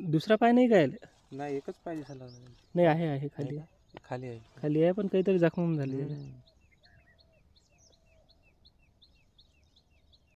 दुसरा पाय नाही काय नाही एकच पाय पाहिजे नाही आहे आहे खाली खाली आहे खाली आहे पण काहीतरी जखम झाली